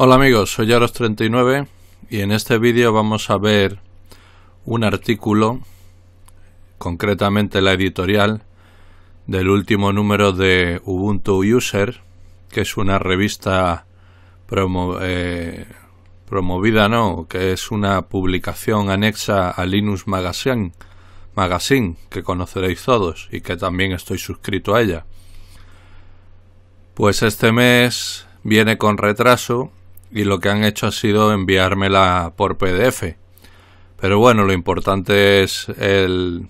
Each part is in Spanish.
Hola amigos, soy Yaros39 y en este vídeo vamos a ver un artículo, concretamente la editorial, del último número de Ubuntu User, que es una revista eh, promovida, no, que es una publicación anexa a Linux Magazine, Magazine, que conoceréis todos y que también estoy suscrito a ella. Pues este mes viene con retraso y lo que han hecho ha sido enviármela por PDF. Pero bueno, lo importante es el...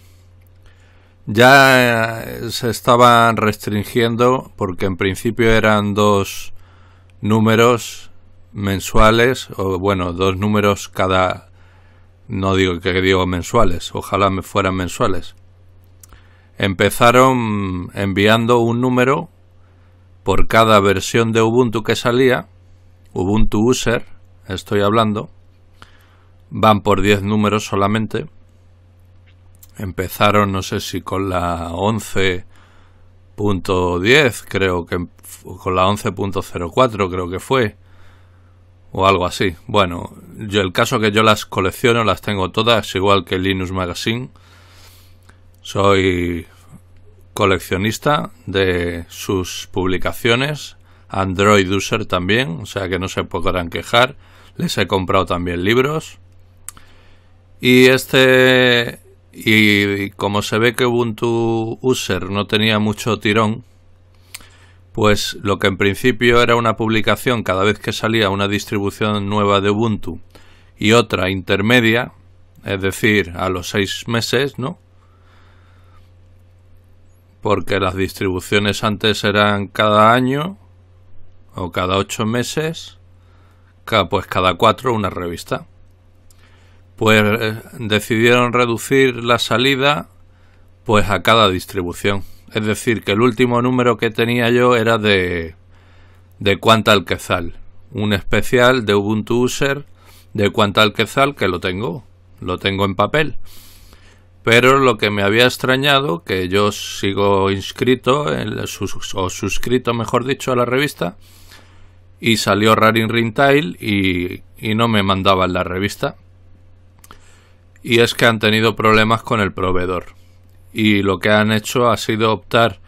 Ya eh, se estaban restringiendo porque en principio eran dos números mensuales, o bueno, dos números cada... No digo que digo mensuales, ojalá me fueran mensuales. Empezaron enviando un número por cada versión de Ubuntu que salía Ubuntu User, estoy hablando, van por 10 números solamente. Empezaron, no sé si con la 11.10, creo que em, con la 11.04 creo que fue, o algo así. Bueno, yo el caso que yo las colecciono, las tengo todas, igual que Linux Magazine. Soy coleccionista de sus publicaciones Android User también, o sea que no se podrán quejar. Les he comprado también libros. Y este. Y como se ve que Ubuntu User no tenía mucho tirón, pues lo que en principio era una publicación cada vez que salía una distribución nueva de Ubuntu y otra intermedia, es decir, a los seis meses, ¿no? Porque las distribuciones antes eran cada año o cada ocho meses, pues cada cuatro una revista. Pues eh, decidieron reducir la salida pues a cada distribución. Es decir, que el último número que tenía yo era de, de Quezal. Un especial de Ubuntu User de Cuantalquezal Quezal que lo tengo. Lo tengo en papel. Pero lo que me había extrañado, que yo sigo inscrito o suscrito, mejor dicho, a la revista, y salió Rarin Rintail y, y no me mandaban la revista. Y es que han tenido problemas con el proveedor. Y lo que han hecho ha sido optar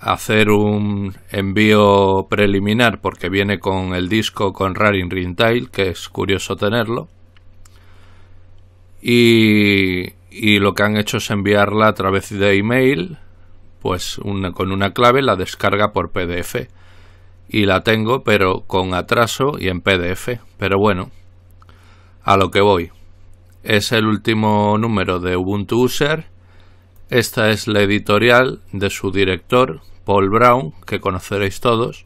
a hacer un envío preliminar porque viene con el disco con Rarin Rintail, que es curioso tenerlo. Y, lo que han hecho es enviarla a través de email, pues con una clave la descarga por PDF y la tengo, pero con atraso y en PDF. Pero bueno, a lo que voy. Es el último número de Ubuntu User. Esta es la editorial de su director, Paul Brown, que conoceréis todos.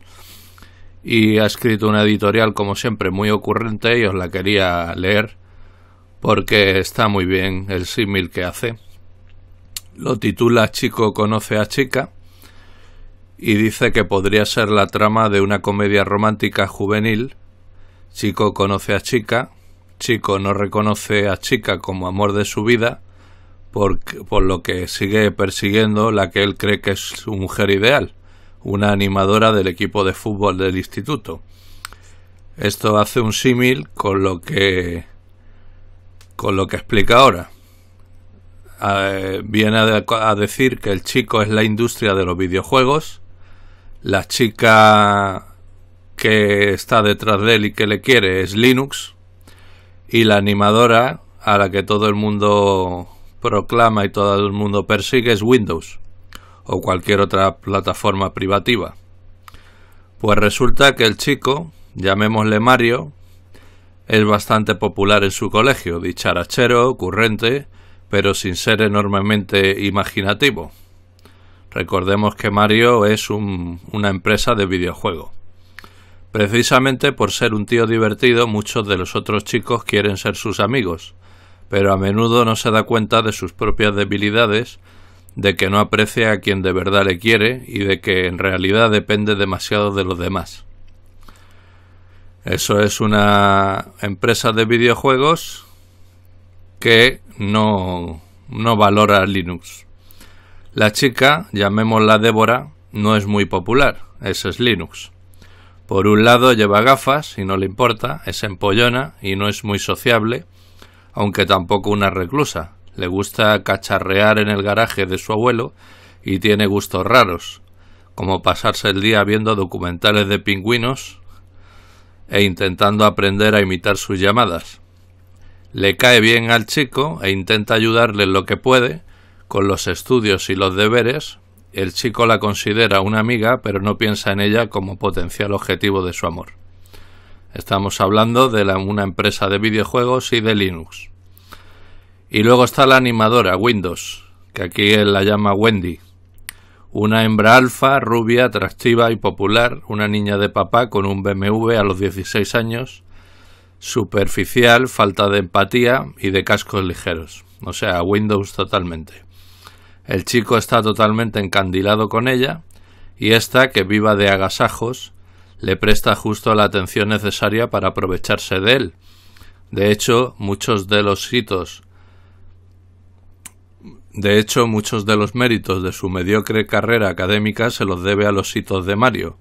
Y ha escrito una editorial, como siempre, muy ocurrente y os la quería leer porque está muy bien el símil que hace. Lo titula Chico conoce a chica y dice que podría ser la trama de una comedia romántica juvenil. Chico conoce a chica, chico no reconoce a chica como amor de su vida, por, lo que sigue persiguiendo la que él cree que es su mujer ideal, una animadora del equipo de fútbol del instituto. Esto hace un símil con lo que con lo que explica ahora. Ah, eh, viene a decir que el chico es la industria de los videojuegos, la chica que está detrás de él y que le quiere es Linux. Y la animadora a la que todo el mundo proclama y todo el mundo persigue es Windows o cualquier otra plataforma privativa. Pues resulta que el chico, llamémosle Mario, es bastante popular en su colegio, dicharachero, ocurrente, pero sin ser enormemente imaginativo. Recordemos que Mario es una empresa de videojuego. Precisamente por ser un tío divertido, muchos de los otros chicos quieren ser sus amigos, pero a menudo no se da cuenta de sus propias debilidades, de que no aprecia a quien de verdad le quiere y de que en realidad depende demasiado de los demás. Eso es una empresa de videojuegos que no, no valora Linux. La chica, llamémosla Débora, no es muy popular, ese es Linux. Por un lado lleva gafas y no le importa, es empollona y no es muy sociable, aunque tampoco una reclusa. Le gusta cacharrear en el garaje de su abuelo y tiene gustos raros, como pasarse el día viendo documentales de pingüinos e intentando aprender a imitar sus llamadas. Le cae bien al chico e intenta ayudarle en lo que puede, con los estudios y los deberes, el chico la considera una amiga, pero no piensa en ella como potencial objetivo de su amor. Estamos hablando de una empresa de videojuegos y de Linux. Y luego está la animadora Windows, que aquí él la llama Wendy. Una hembra alfa, rubia, atractiva y popular, una niña de papá con un BMW a los 16 años, superficial, falta de empatía y de cascos ligeros. O sea, Windows totalmente. El chico está totalmente encandilado con ella, y esta, que viva de agasajos, le presta justo la atención necesaria para aprovecharse de él. De hecho, muchos de los hitos de hecho, muchos de los méritos de su mediocre carrera académica se los debe a los hitos de Mario.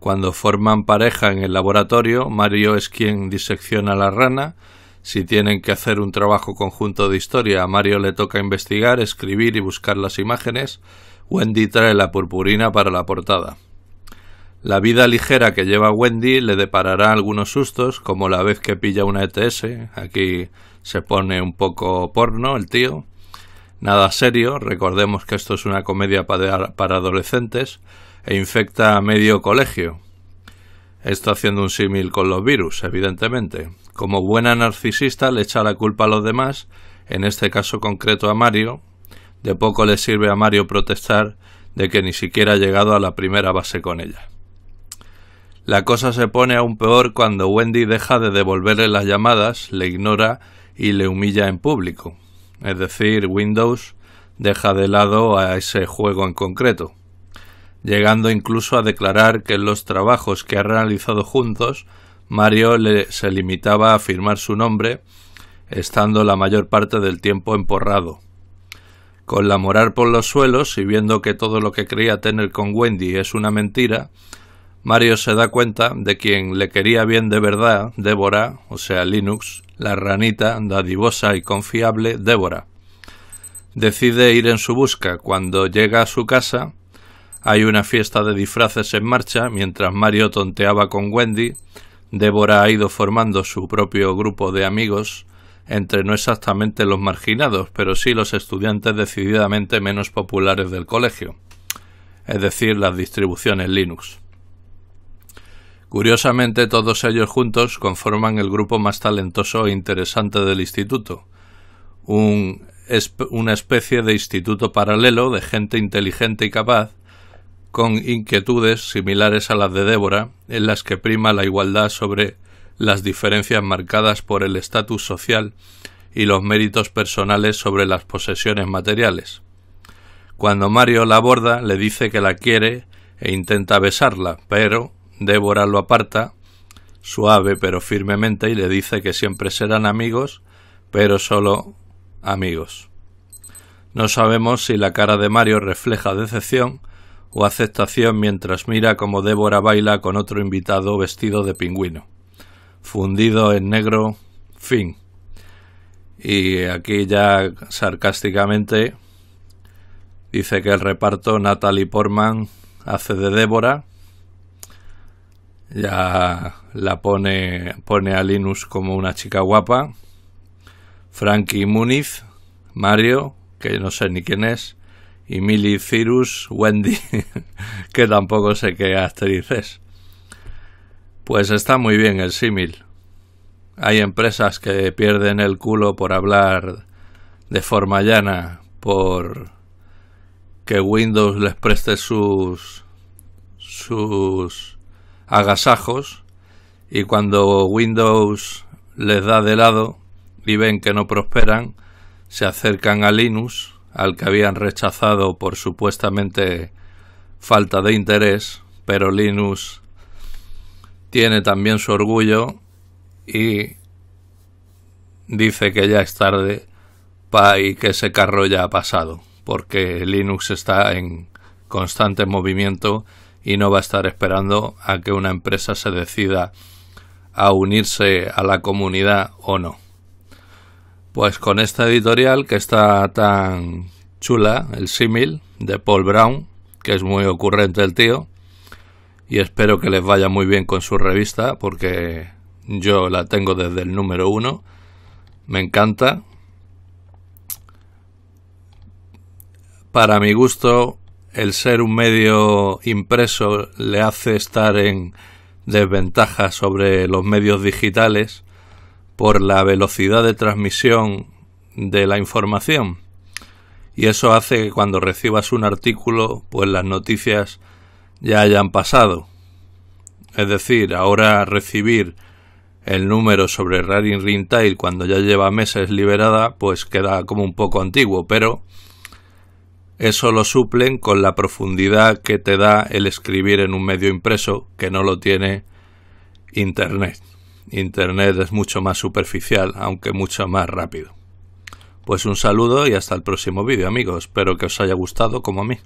Cuando forman pareja en el laboratorio, Mario es quien disecciona la rana si tienen que hacer un trabajo conjunto de historia, a Mario le toca investigar, escribir y buscar las imágenes, Wendy trae la purpurina para la portada. La vida ligera que lleva Wendy le deparará algunos sustos, como la vez que pilla una ETS, aquí se pone un poco porno el tío. Nada serio, recordemos que esto es una comedia para adolescentes e infecta a medio colegio, Está haciendo un símil con los virus, evidentemente. Como buena narcisista le echa la culpa a los demás, en este caso concreto a Mario. De poco le sirve a Mario protestar de que ni siquiera ha llegado a la primera base con ella. La cosa se pone aún peor cuando Wendy deja de devolverle las llamadas, le ignora y le humilla en público. Es decir, Windows deja de lado a ese juego en concreto llegando incluso a declarar que en los trabajos que ha realizado juntos Mario le, se limitaba a firmar su nombre, estando la mayor parte del tiempo emporrado. Con la morar por los suelos y viendo que todo lo que creía tener con Wendy es una mentira, Mario se da cuenta de quien le quería bien de verdad, Débora, o sea Linux, la ranita dadivosa y confiable Débora. Decide ir en su busca. Cuando llega a su casa, hay una fiesta de disfraces en marcha mientras Mario tonteaba con Wendy. Débora ha ido formando su propio grupo de amigos entre no exactamente los marginados, pero sí los estudiantes decididamente menos populares del colegio, es decir, las distribuciones Linux. Curiosamente, todos ellos juntos conforman el grupo más talentoso e interesante del instituto, una especie de instituto paralelo de gente inteligente y capaz con inquietudes similares a las de Débora, en las que prima la igualdad sobre las diferencias marcadas por el estatus social y los méritos personales sobre las posesiones materiales. Cuando Mario la aborda, le dice que la quiere e intenta besarla, pero Débora lo aparta, suave pero firmemente, y le dice que siempre serán amigos, pero solo amigos. No sabemos si la cara de Mario refleja decepción o aceptación mientras mira como Débora baila con otro invitado vestido de pingüino, fundido en negro, fin. Y aquí ya sarcásticamente dice que el reparto Natalie Portman hace de Débora, ya la pone, pone a Linus como una chica guapa, Frankie Muniz, Mario, que no sé ni quién es, y Milly Wendy, que tampoco sé qué actriz Pues está muy bien el símil. Hay empresas que pierden el culo por hablar de forma llana, por que Windows les preste sus sus agasajos y cuando Windows les da de lado y ven que no prosperan, se acercan a Linux al que habían rechazado por supuestamente falta de interés, pero linux tiene también su orgullo y dice que ya es tarde y que ese carro ya ha pasado, porque Linux está en constante movimiento y no va a estar esperando a que una empresa se decida a unirse a la comunidad o no. Pues con esta editorial que está tan chula, el símil de Paul Brown, que es muy ocurrente el tío, y espero que les vaya muy bien con su revista, porque yo la tengo desde el número uno, me encanta. Para mi gusto, el ser un medio impreso le hace estar en desventaja sobre los medios digitales por la velocidad de transmisión de la información. Y eso hace que cuando recibas un artículo, pues las noticias ya hayan pasado. Es decir, ahora recibir el número sobre Raring Rintail cuando ya lleva meses liberada, pues queda como un poco antiguo, pero eso lo suplen con la profundidad que te da el escribir en un medio impreso que no lo tiene Internet. Internet es mucho más superficial, aunque mucho más rápido. Pues un saludo y hasta el próximo vídeo amigos, espero que os haya gustado como a mí.